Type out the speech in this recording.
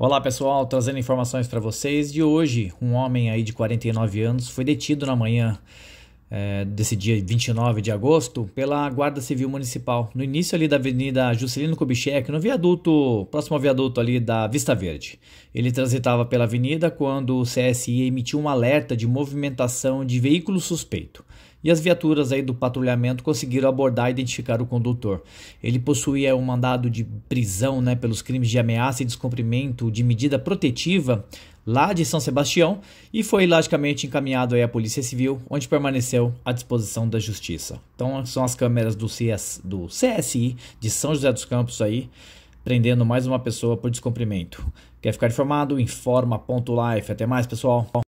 Olá pessoal, trazendo informações para vocês de hoje. Um homem aí de 49 anos foi detido na manhã é, desse dia 29 de agosto pela Guarda Civil Municipal, no início ali da Avenida Juscelino Kubitschek, no viaduto, próximo ao viaduto ali da Vista Verde. Ele transitava pela avenida quando o CSI emitiu um alerta de movimentação de veículo suspeito e as viaturas aí do patrulhamento conseguiram abordar e identificar o condutor. Ele possuía um mandado de prisão né, pelos crimes de ameaça e descumprimento de medida protetiva lá de São Sebastião e foi logicamente encaminhado aí à Polícia Civil, onde permaneceu à disposição da Justiça. Então são as câmeras do, CS, do CSI de São José dos Campos aí, prendendo mais uma pessoa por descumprimento. Quer ficar informado? Informa.life. Até mais, pessoal.